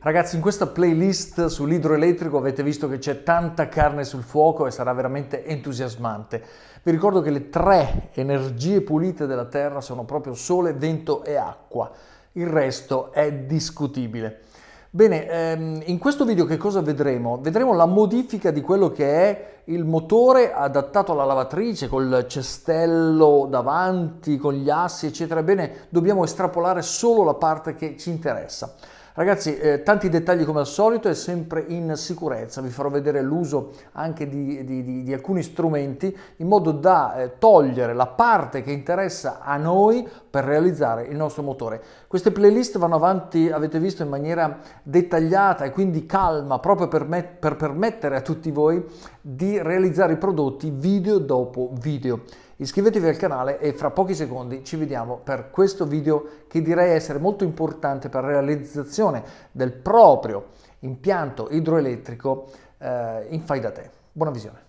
Ragazzi, in questa playlist sull'idroelettrico avete visto che c'è tanta carne sul fuoco e sarà veramente entusiasmante. Vi ricordo che le tre energie pulite della Terra sono proprio sole, vento e acqua. Il resto è discutibile. Bene, ehm, in questo video che cosa vedremo? Vedremo la modifica di quello che è il motore adattato alla lavatrice col cestello davanti, con gli assi, eccetera. Bene, dobbiamo estrapolare solo la parte che ci interessa. Ragazzi, eh, tanti dettagli come al solito e sempre in sicurezza. Vi farò vedere l'uso anche di, di, di, di, alcuni strumenti in modo da eh, togliere la parte che interessa a noi per realizzare il nostro motore. Queste playlist vanno avanti, avete visto, in maniera dettagliata e quindi calma, proprio per, me, per permettere a tutti voi di realizzare i prodotti video dopo video. Iscrivetevi al canale e fra pochi secondi ci vediamo per questo video che direi essere molto importante per la realizzazione del proprio impianto idroelettrico eh, in fai da te. Buona visione.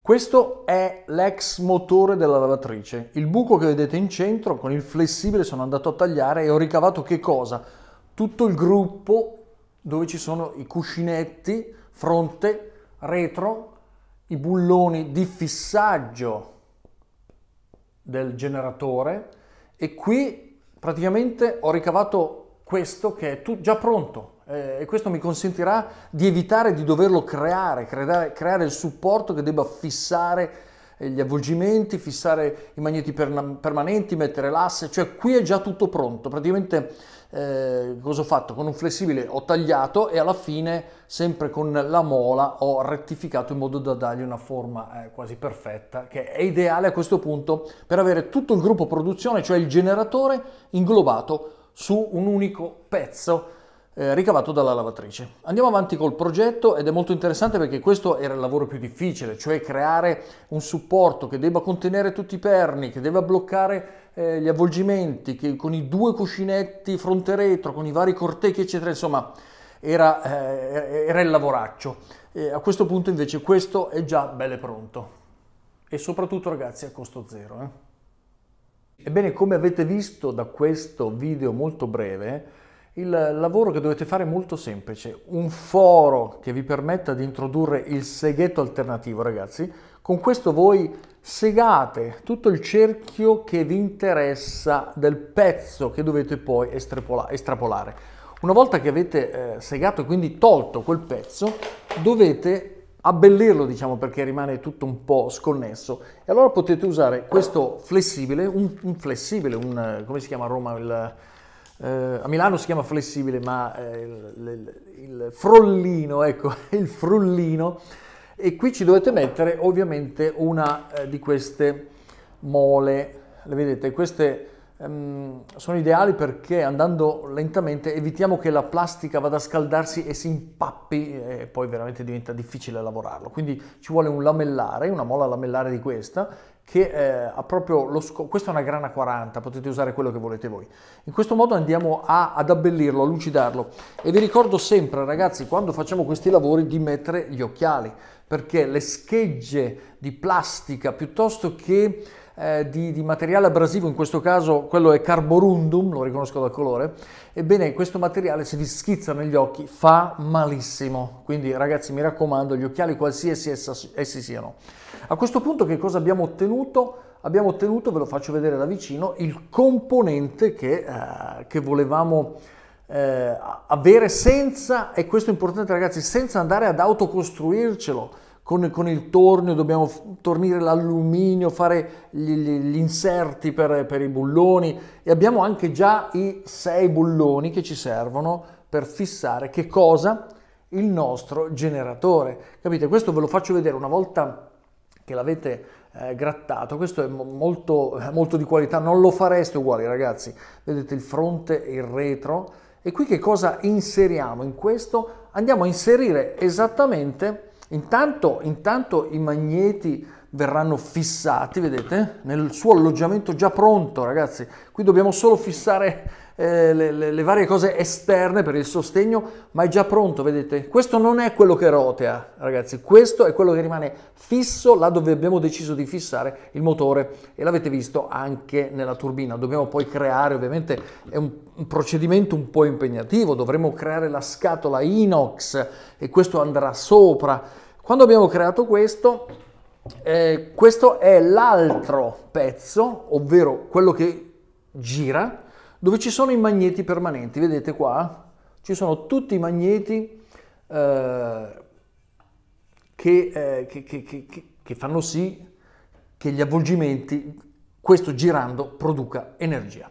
Questo è l'ex motore della lavatrice. Il buco che vedete in centro con il flessibile sono andato a tagliare e ho ricavato che cosa? Tutto il gruppo dove ci sono i cuscinetti fronte, retro, i bulloni di fissaggio del generatore e qui praticamente ho ricavato questo che è già pronto eh, e questo mi consentirà di evitare di doverlo creare, creare, creare il supporto che debba fissare gli avvolgimenti, fissare i magneti permanenti, mettere l'asse, cioè qui è già tutto pronto, praticamente eh, cosa ho fatto? Con un flessibile ho tagliato e alla fine sempre con la mola ho rettificato in modo da dargli una forma eh, quasi perfetta che è ideale a questo punto per avere tutto il gruppo produzione, cioè il generatore inglobato su un unico pezzo eh, ricavato dalla lavatrice. Andiamo avanti col progetto ed è molto interessante perché questo era il lavoro più difficile, cioè creare un supporto che debba contenere tutti i perni, che debba bloccare eh, gli avvolgimenti, che, con i due cuscinetti fronte retro, con i vari cortecchi eccetera, insomma era, eh, era il lavoraccio. E a questo punto invece questo è già bello pronto e soprattutto ragazzi a costo zero. Eh. Ebbene come avete visto da questo video molto breve il lavoro che dovete fare è molto semplice, un foro che vi permetta di introdurre il seghetto alternativo, ragazzi. Con questo voi segate tutto il cerchio che vi interessa del pezzo che dovete poi estrapolare. Una volta che avete eh, segato e quindi tolto quel pezzo, dovete abbellirlo, diciamo, perché rimane tutto un po' sconnesso. E allora potete usare questo flessibile, un, un flessibile, un, come si chiama a Roma il eh, a Milano si chiama flessibile, ma eh, il, il, il, frollino, ecco, il frullino. E qui ci dovete mettere ovviamente una eh, di queste mole, le vedete, queste Ehm, sono ideali perché andando lentamente evitiamo che la plastica vada a scaldarsi e si impappi eh, e poi veramente diventa difficile lavorarlo. Quindi ci vuole un lamellare, una molla lamellare di questa che eh, ha proprio lo scopo, questa è una grana 40, potete usare quello che volete voi. In questo modo andiamo a, ad abbellirlo, a lucidarlo e vi ricordo sempre ragazzi quando facciamo questi lavori di mettere gli occhiali perché le schegge di plastica piuttosto che eh, di, di, materiale abrasivo, in questo caso quello è carborundum, lo riconosco dal colore, ebbene questo materiale se vi schizza negli occhi fa malissimo, quindi ragazzi mi raccomando gli occhiali qualsiasi essi siano. A questo punto che cosa abbiamo ottenuto? Abbiamo ottenuto, ve lo faccio vedere da vicino, il componente che, eh, che volevamo eh, avere senza, e questo è importante ragazzi, senza andare ad autocostruircelo. Con, con il tornio dobbiamo tornire l'alluminio, fare gli, gli inserti per, per i bulloni e abbiamo anche già i sei bulloni che ci servono per fissare che cosa? Il nostro generatore. Capite? Questo ve lo faccio vedere una volta che l'avete eh, grattato, questo è molto, eh, molto di qualità, non lo fareste uguali ragazzi, vedete il fronte e il retro, e qui che cosa inseriamo in questo? Andiamo a inserire esattamente, intanto, intanto i magneti verranno fissati, vedete, nel suo alloggiamento già pronto, ragazzi. Qui dobbiamo solo fissare eh, le, le, le, varie cose esterne per il sostegno, ma è già pronto, vedete. Questo non è quello che rotea, ragazzi, questo è quello che rimane fisso là dove abbiamo deciso di fissare il motore e l'avete visto anche nella turbina. Dobbiamo poi creare, ovviamente, è un, un procedimento un po' impegnativo, dovremo creare la scatola inox e questo andrà sopra. Quando abbiamo creato questo, eh, questo è l'altro pezzo, ovvero quello che gira, dove ci sono i magneti permanenti. Vedete qua? Ci sono tutti i magneti eh, che, eh, che, che, che fanno sì che gli avvolgimenti, questo girando, produca energia.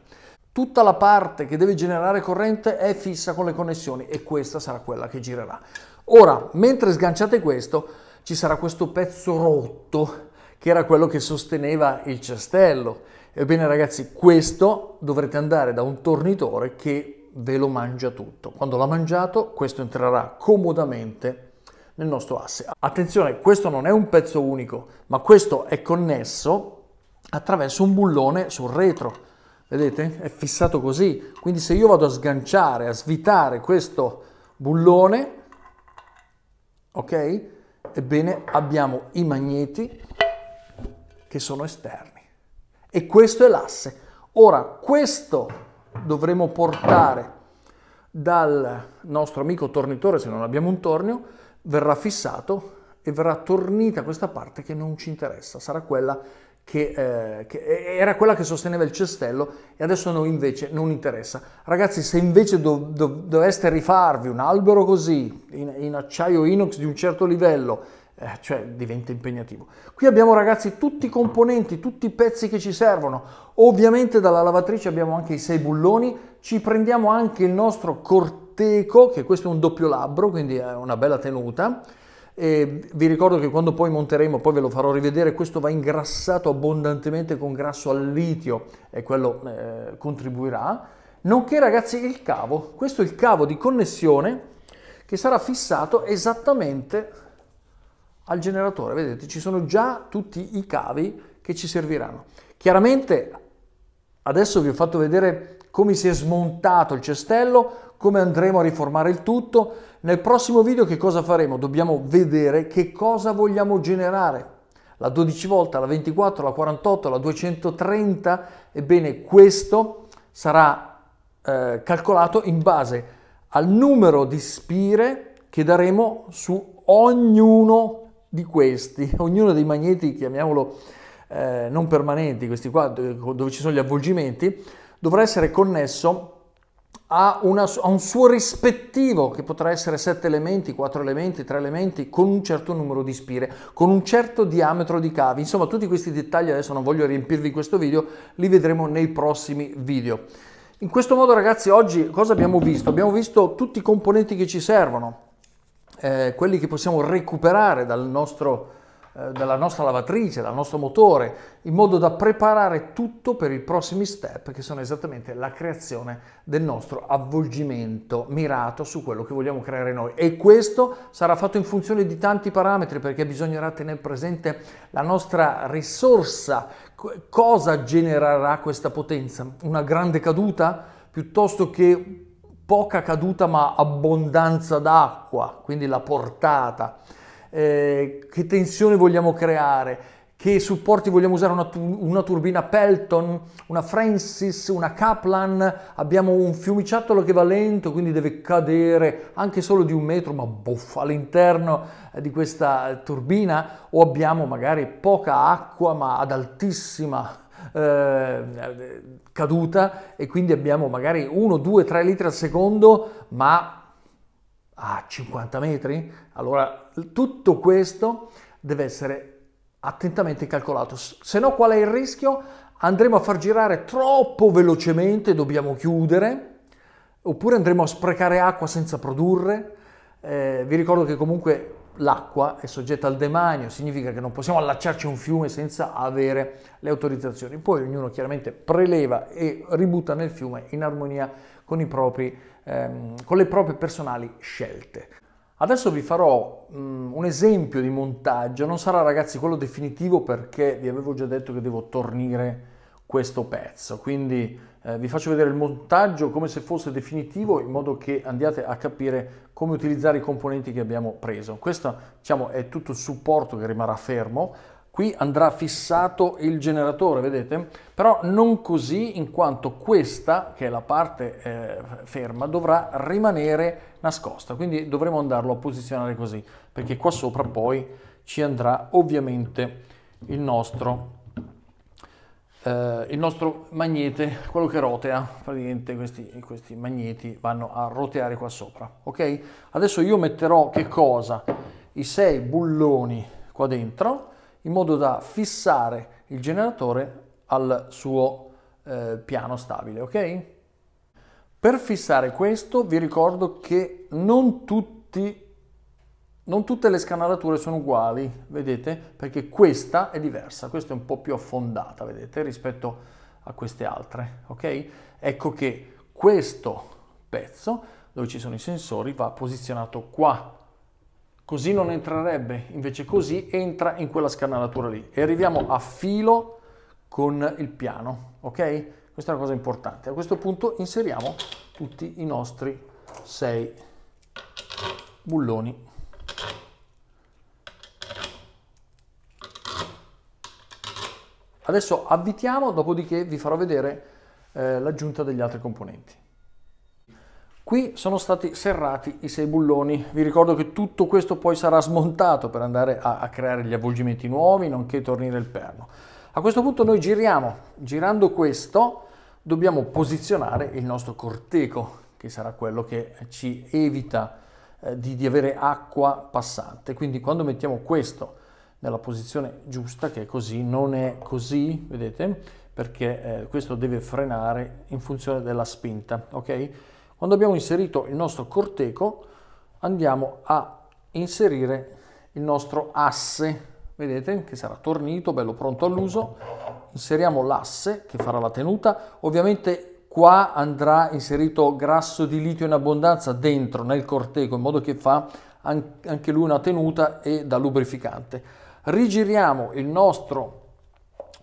Tutta la parte che deve generare corrente è fissa con le connessioni e questa sarà quella che girerà. Ora, mentre sganciate questo, ci sarà questo pezzo rotto che era quello che sosteneva il cestello. Ebbene ragazzi, questo dovrete andare da un tornitore che ve lo mangia tutto. Quando l'ha mangiato, questo entrerà comodamente nel nostro asse. Attenzione, questo non è un pezzo unico, ma questo è connesso attraverso un bullone sul retro. Vedete? È fissato così. Quindi se io vado a sganciare, a svitare questo bullone, ok? Ebbene, abbiamo i magneti che sono esterni. E questo è l'asse. Ora, questo dovremo portare dal nostro amico tornitore, se non abbiamo un tornio, verrà fissato e verrà tornita questa parte che non ci interessa, sarà quella che, eh, che, era quella che sosteneva il cestello e adesso noi invece non interessa. Ragazzi, se invece do, do, doveste rifarvi un albero così, in, in, acciaio inox di un certo livello, eh, cioè diventa impegnativo. Qui abbiamo ragazzi tutti i componenti, tutti i pezzi che ci servono. Ovviamente dalla lavatrice abbiamo anche i sei bulloni, ci prendiamo anche il nostro corteco, che questo è un doppio labbro, quindi è una bella tenuta. E vi ricordo che quando poi monteremo, poi ve lo farò rivedere, questo va ingrassato abbondantemente con grasso al litio e quello eh, contribuirà. Nonché ragazzi il cavo, questo è il cavo di connessione che sarà fissato esattamente al generatore. Vedete, ci sono già tutti i cavi che ci serviranno. Chiaramente adesso vi ho fatto vedere come si è smontato il cestello, come andremo a riformare il tutto. Nel prossimo video che cosa faremo? Dobbiamo vedere che cosa vogliamo generare. La 12 volta, la 24, la 48, la 230, ebbene questo sarà eh, calcolato in base al numero di spire che daremo su ognuno di questi, ognuno dei magneti, chiamiamolo eh, non permanenti, questi qua dove ci sono gli avvolgimenti, dovrà essere connesso ha, una, ha, un suo rispettivo che potrà essere sette elementi, quattro elementi, tre elementi, con un certo numero di spire, con un certo diametro di cavi. Insomma, tutti questi dettagli adesso non voglio riempirvi in questo video, li vedremo nei prossimi video. In questo modo ragazzi oggi cosa abbiamo visto? Abbiamo visto tutti i componenti che ci servono, eh, quelli che possiamo recuperare dal nostro eh, della nostra lavatrice, dal nostro motore, in modo da preparare tutto per i prossimi step che sono esattamente la creazione del nostro avvolgimento mirato su quello che vogliamo creare noi. E questo sarà fatto in funzione di tanti parametri perché bisognerà tenere presente la nostra risorsa. Cosa genererà questa potenza? Una grande caduta piuttosto che poca caduta ma abbondanza d'acqua, quindi la portata eh, che tensione vogliamo creare, che supporti vogliamo usare, una, una, turbina Pelton, una Francis, una Kaplan, abbiamo un fiumiciattolo che va lento, quindi deve cadere anche solo di un metro, ma boff, all'interno eh, di questa turbina, o abbiamo magari poca acqua ma ad altissima eh, caduta e quindi abbiamo magari 1, 2, 3 litri al secondo, ma a 50 metri? Allora tutto questo deve essere attentamente calcolato, se no qual è il rischio? Andremo a far girare troppo velocemente, dobbiamo chiudere, oppure andremo a sprecare acqua senza produrre. Eh, vi ricordo che comunque l'acqua è soggetta al demanio, significa che non possiamo allacciarci a un fiume senza avere le autorizzazioni. Poi ognuno chiaramente preleva e ributta nel fiume in armonia con i propri ehm, con le proprie personali scelte. Adesso vi farò um, un esempio di montaggio, non sarà ragazzi quello definitivo perché vi avevo già detto che devo tornire questo pezzo, quindi eh, vi faccio vedere il montaggio come se fosse definitivo in modo che andiate a capire come utilizzare i componenti che abbiamo preso. Questo diciamo, è tutto il supporto che rimarrà fermo, Qui andrà fissato il generatore, vedete? Però non così in quanto questa, che è la parte eh, ferma, dovrà rimanere nascosta. Quindi dovremo andarlo a posizionare così, perché qua sopra poi ci andrà ovviamente il nostro, eh, il nostro magnete, quello che rotea, praticamente questi, questi magneti vanno a roteare qua sopra, ok? Adesso io metterò che cosa? I sei bulloni qua dentro, in modo da fissare il generatore al suo eh, piano stabile, ok? Per fissare questo vi ricordo che non, tutti, non tutte le scanalature sono uguali, vedete? Perché questa è diversa, questa è un po' più affondata, vedete, rispetto a queste altre, ok? Ecco che questo pezzo dove ci sono i sensori va posizionato qua così non entrerebbe, invece così entra in quella scanalatura lì e arriviamo a filo con il piano, ok? Questa è una cosa importante. A questo punto inseriamo tutti i nostri sei bulloni. Adesso avvitiamo, dopodiché vi farò vedere eh, l'aggiunta degli altri componenti. Qui sono stati serrati i sei bulloni. Vi ricordo che tutto questo poi sarà smontato per andare a, a creare gli avvolgimenti nuovi, nonché tornire il perno. A questo punto noi giriamo. Girando questo dobbiamo posizionare il nostro corteco, che sarà quello che ci evita eh, di, di avere acqua passante. Quindi quando mettiamo questo nella posizione giusta, che è così, non è così, vedete? Perché eh, questo deve frenare in funzione della spinta, ok? Quando abbiamo inserito il nostro corteco andiamo a inserire il nostro asse, vedete che sarà tornito, bello pronto all'uso, inseriamo l'asse che farà la tenuta, ovviamente qua andrà inserito grasso di litio in abbondanza dentro nel corteco in modo che fa anche lui una tenuta e da lubrificante. Rigiriamo il nostro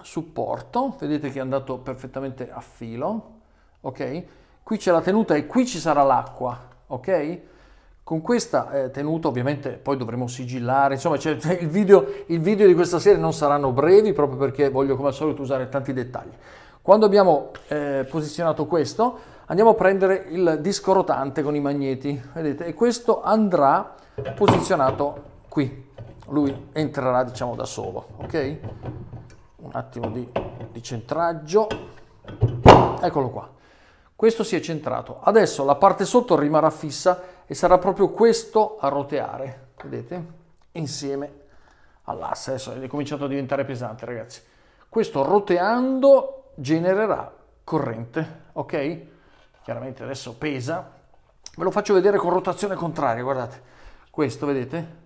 supporto, vedete che è andato perfettamente a filo, ok? qui c'è la tenuta e qui ci sarà l'acqua, ok? Con questa eh, tenuta ovviamente poi dovremo sigillare, insomma il video, il video di questa serie non saranno brevi proprio perché voglio come al solito usare tanti dettagli. Quando abbiamo eh, posizionato questo andiamo a prendere il disco rotante con i magneti, vedete? E questo andrà posizionato qui, lui entrerà diciamo da solo, ok? Un attimo di, di centraggio, eccolo qua. Questo si è centrato. Adesso la parte sotto rimarrà fissa e sarà proprio questo a roteare, vedete? Insieme all'asse. Adesso è cominciato a diventare pesante, ragazzi. Questo roteando genererà corrente, ok? Chiaramente adesso pesa. Ve lo faccio vedere con rotazione contraria, guardate. Questo, vedete?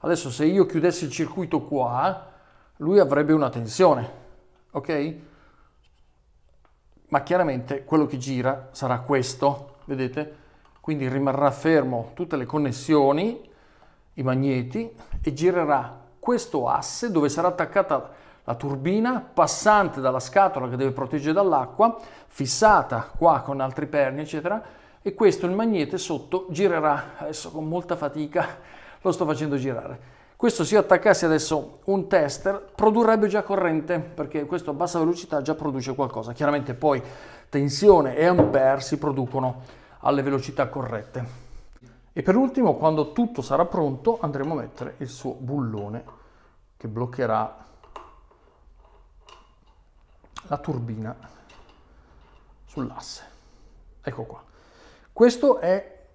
Adesso se io chiudessi il circuito qua, lui avrebbe una tensione, ok? ma chiaramente quello che gira sarà questo, vedete? Quindi rimarrà fermo tutte le connessioni, i magneti e girerà questo asse dove sarà attaccata la turbina passante dalla scatola che deve proteggere dall'acqua, fissata qua con altri perni, eccetera, e questo il magnete sotto girerà adesso con molta fatica lo sto facendo girare questo se io attaccassi adesso un tester produrrebbe già corrente perché questo a bassa velocità già produce qualcosa. Chiaramente poi tensione e ampere si producono alle velocità corrette. E per ultimo, quando tutto sarà pronto, andremo a mettere il suo bullone che bloccherà la turbina sull'asse. Ecco qua. Questo è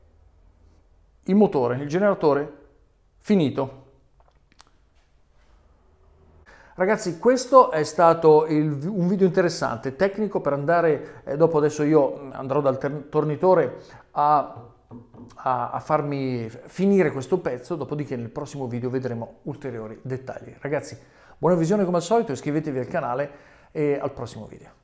il motore, il generatore finito. Ragazzi questo è stato il, un video interessante, tecnico per andare, eh, dopo adesso io mm, andrò dal tornitore a, a, a farmi finire questo pezzo, dopodiché nel prossimo video vedremo ulteriori dettagli. Ragazzi buona visione come al solito, iscrivetevi al canale e al prossimo video.